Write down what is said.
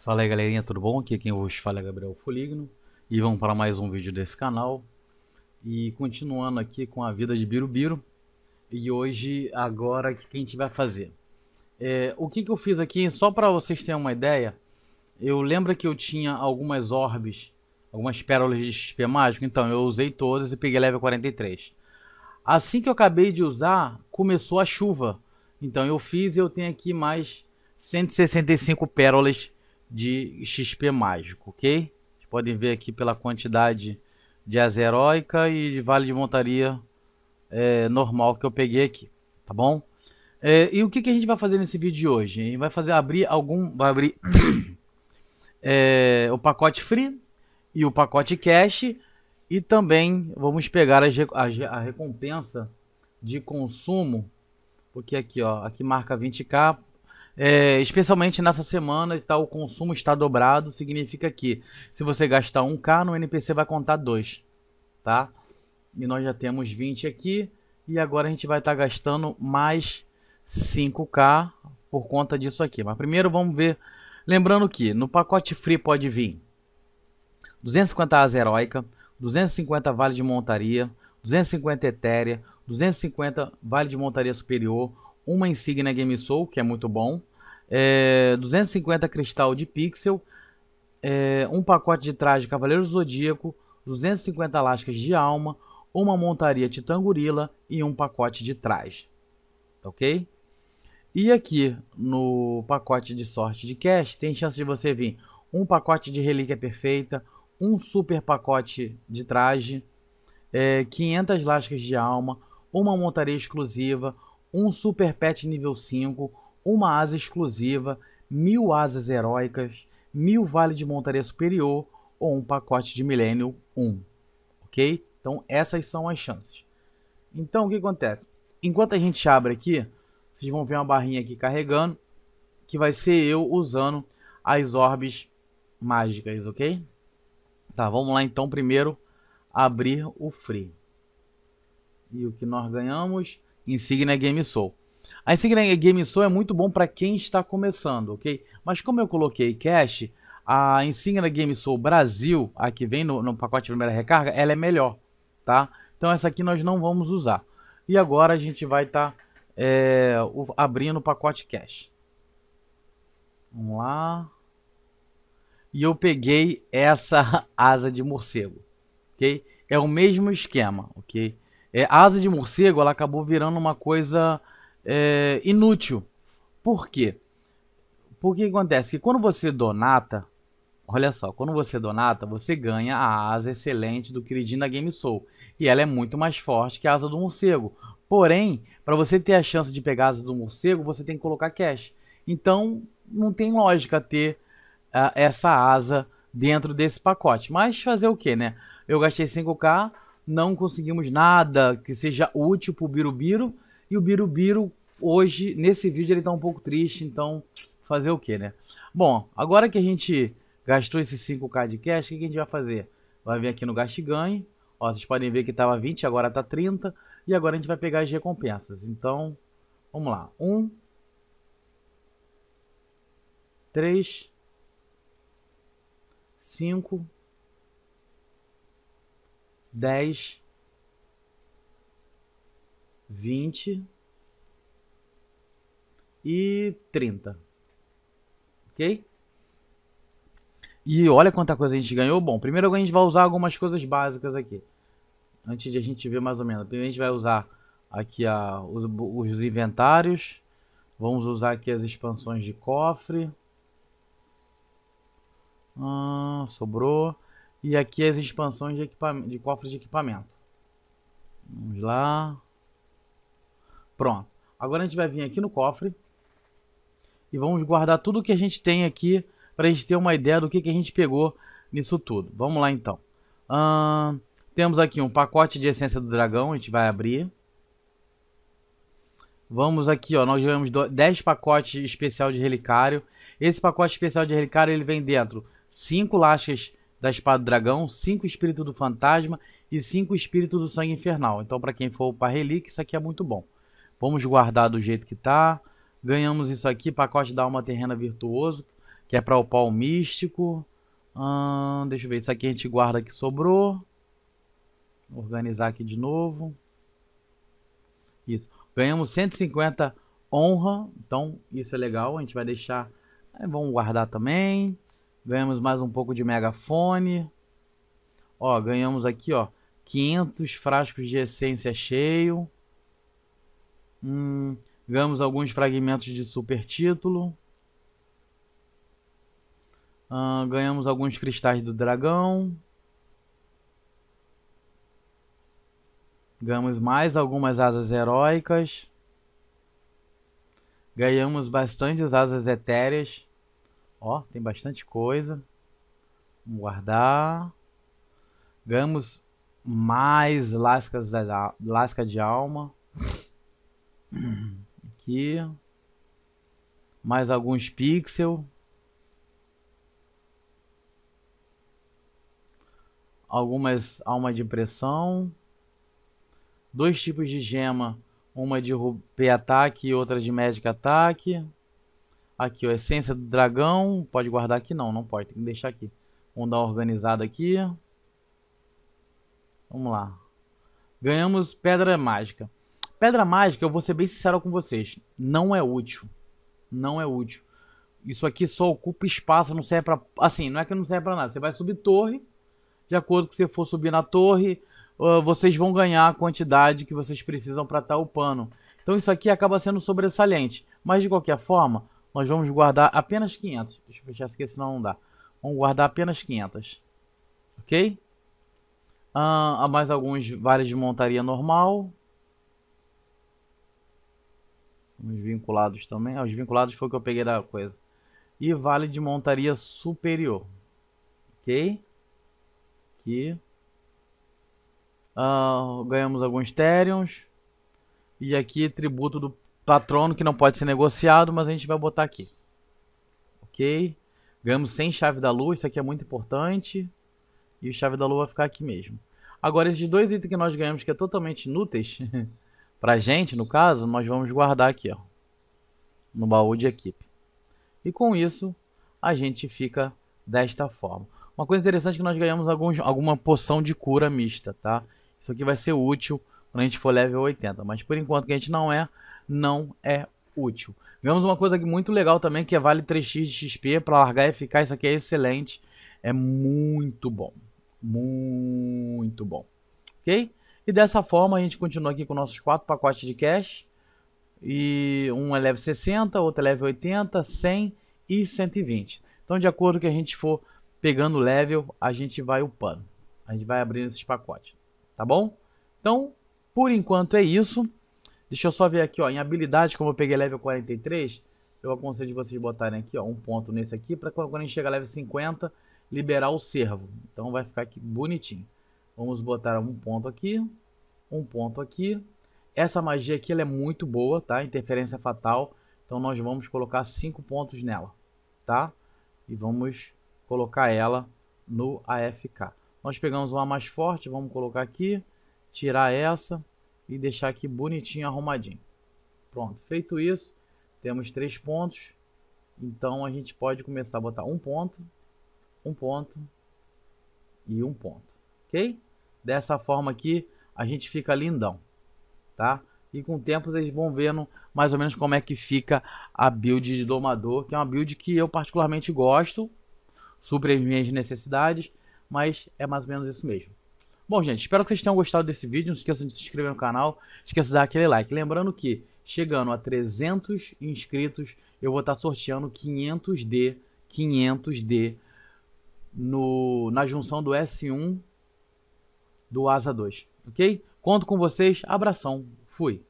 Fala aí galerinha, tudo bom? Aqui é quem vos fala é Gabriel Foligno e vamos para mais um vídeo desse canal e continuando aqui com a vida de Birubiru e hoje agora o que a gente vai fazer é, o que, que eu fiz aqui, só para vocês terem uma ideia eu lembro que eu tinha algumas orbes algumas pérolas de XP mágico, então eu usei todas e peguei level 43 assim que eu acabei de usar começou a chuva então eu fiz e eu tenho aqui mais 165 pérolas de XP mágico, ok? Vocês podem ver aqui pela quantidade de asa heróica e de vale de montaria é, normal que eu peguei aqui, tá bom? É, e o que, que, a gente vai fazer nesse vídeo de hoje? A gente vai fazer abrir algum. Vai abrir é, o pacote free e o pacote cash. E também vamos pegar a, a recompensa de consumo. Porque aqui, ó, aqui marca 20k, é, especialmente nessa semana e tá, tal, o consumo está dobrado, significa que se você gastar 1K, no NPC vai contar 2, tá? E nós já temos 20 aqui, e agora a gente vai estar tá gastando mais 5K por conta disso aqui. Mas primeiro vamos ver, lembrando que no pacote free pode vir 250 asa heróica, 250 vale de montaria, 250 etérea, 250 vale de montaria superior, uma insígnia Game Soul, que é muito bom, é, 250 cristal de pixel, é, um pacote de traje Cavaleiro Zodíaco, 250 lascas de alma, uma montaria Titangorila e um pacote de traje. Tá ok? E aqui no pacote de sorte de cash tem chance de você vir um pacote de relíquia perfeita, um super pacote de traje, é, 500 lascas de alma, uma montaria exclusiva, um super pet nível 5, uma asa exclusiva, mil asas heróicas, mil vale de montaria superior ou um pacote de Millennium 1. Ok? Então essas são as chances. Então o que acontece? Enquanto a gente abre aqui, vocês vão ver uma barrinha aqui carregando, que vai ser eu usando as orbes mágicas, ok? Tá, vamos lá então primeiro abrir o free. E o que nós ganhamos? Insignia Game Soul. A Insignia Game Soul é muito bom para quem está começando, ok? Mas como eu coloquei cash, a Insignia Game Soul Brasil, a que vem no, no pacote de primeira recarga, ela é melhor, tá? Então essa aqui nós não vamos usar. E agora a gente vai estar tá, é, abrindo o pacote cash. Vamos lá. E eu peguei essa asa de morcego, ok? É o mesmo esquema, ok? É, a asa de morcego, ela acabou virando uma coisa é, inútil. Por quê? Porque acontece que quando você donata, olha só, quando você donata, você ganha a asa excelente do Kiridin da Game Soul. E ela é muito mais forte que a asa do morcego. Porém, para você ter a chance de pegar a asa do morcego, você tem que colocar cash. Então, não tem lógica ter uh, essa asa dentro desse pacote. Mas fazer o que, né? Eu gastei 5k, não conseguimos nada que seja útil pro Birubiru. Biru, e o Birubiru, hoje, nesse vídeo, ele tá um pouco triste, então fazer o que, né? Bom, agora que a gente gastou esses 5k de cash, o que a gente vai fazer? Vai vir aqui no gaste ganho. Ó, vocês podem ver que tava 20, agora tá 30. E agora a gente vai pegar as recompensas. Então, vamos lá. 1, 3, 5, 10, 20 e 30. Ok? E olha quanta coisa a gente ganhou. Bom, primeiro a gente vai usar algumas coisas básicas aqui. Antes de a gente ver mais ou menos. Primeiro a gente vai usar aqui a, os, os inventários. Vamos usar aqui as expansões de cofre. Ah, sobrou. E aqui as expansões de, de cofre de equipamento. Vamos lá. Pronto. Agora a gente vai vir aqui no cofre e vamos guardar tudo que a gente tem aqui para a gente ter uma ideia do que, que a gente pegou nisso tudo. Vamos lá então. temos aqui um pacote de essência do dragão, a gente vai abrir. Vamos aqui, ó, nós tivemos 10 pacotes especial de relicário. Esse pacote especial de relicário ele vem dentro 5 lascas da espada do dragão, 5 espírito do fantasma e 5 espírito do sangue infernal. Então para quem for para relíquia, isso aqui é muito bom. Vamos guardar do jeito que tá. Ganhamos isso aqui, pacote da alma terrena virtuoso, que é para o pau místico. Hum, deixa eu ver, isso aqui a gente guarda que sobrou. Organizar aqui de novo. Isso. Ganhamos 150 honra, então isso é legal, a gente vai deixar... É, vamos guardar também. Ganhamos mais um pouco de megafone. Ó, ganhamos aqui, ó, 500 frascos de essência cheio. Hum, ganhamos alguns fragmentos de super título. Ah, ganhamos alguns cristais do dragão. Ganhamos mais algumas asas heróicas. Ganhamos bastante asas etéreas. Ó, tem bastante coisa. Vamos guardar. Ganhamos mais lascas, lasca de alma. Aqui. Mais alguns pixels. Algumas almas de pressão. Dois tipos de gema. Uma de Ruby Ataque e outra de Magic Ataque. Aqui, ó, a essência do dragão. Pode guardar aqui? Não, não pode. Tem que deixar aqui. Vamos dar organizada aqui. Vamos lá. Ganhamos pedra mágica. Pedra mágica, eu vou ser bem sincero com vocês, não é útil. Não é útil. Isso aqui só ocupa espaço, não serve pra... Assim, não é que não serve pra nada. Você vai subir torre, de acordo com que você for subir na torre, ah, vocês vão ganhar a quantidade que vocês precisam para estar o upando. Então isso aqui acaba sendo sobressalente. Mas de qualquer forma, nós vamos guardar apenas 500. Deixa eu fechar isso aqui, senão não dá. Vamos guardar apenas 500. Ok? Ah, há mais alguns várias de montaria normal. Os vinculados também. aos ah, os vinculados foi o que eu peguei da coisa. E vale de montaria superior. Ok? Aqui. Ah, ganhamos alguns Terions. E aqui tributo do patrono que não pode ser negociado, mas a gente vai botar aqui. Ok? Ganhamos 100 chave da lua, isso aqui é muito importante. E o chave da lua vai ficar aqui mesmo. Agora, esses dois itens que nós ganhamos, que é totalmente inúteis, Pra gente, no caso, nós vamos guardar aqui, ó, no baú de equipe. E com isso, a gente fica desta forma. Uma coisa interessante é que nós ganhamos alguns, alguma poção de cura mista, tá? Isso aqui vai ser útil quando a gente for level 80, mas por enquanto que a gente não é, não é útil. Ganhamos uma coisa muito legal também, que é vale 3x de XP para largar e ficar. Isso aqui é excelente, é muito bom, muito bom, ok? E dessa forma a gente continua aqui com nossos quatro pacotes de cash. E um é level 60, outro é level 80, 100 e 120. Então, de acordo com que a gente for pegando level, a gente vai upando. A gente vai abrindo esses pacotes, tá bom? Então, por enquanto é isso. Deixa eu só ver aqui, ó, em habilidade, como eu peguei level 43, eu aconselho vocês botarem aqui, ó, um ponto nesse aqui, para quando a gente chegar level 50, liberar o servo. Então vai ficar aqui bonitinho. Vamos botar um ponto aqui, um ponto aqui. Essa magia aqui ela é muito boa, tá? Interferência fatal. Então nós vamos colocar cinco pontos nela, tá? E vamos colocar ela no AFK. Nós pegamos uma mais forte, vamos colocar aqui, tirar essa e deixar aqui bonitinho, arrumadinho. Pronto, feito isso, temos três pontos. Então a gente pode começar a botar um ponto, um ponto e um ponto, ok? Dessa forma aqui, a gente fica lindão, tá? E com o tempo vocês vão vendo mais ou menos como é que fica a build de domador, que é uma build que eu particularmente gosto, supre as minhas necessidades, mas é mais ou menos isso mesmo. Bom, gente, espero que vocês tenham gostado desse vídeo. Não esqueçam de se inscrever no canal, esqueça de dar aquele like. Lembrando que, chegando a 300 inscritos, eu vou estar sorteando 500D, 500D no, na junção do S1 do Asa 2, ok? Conto com vocês, abração, fui!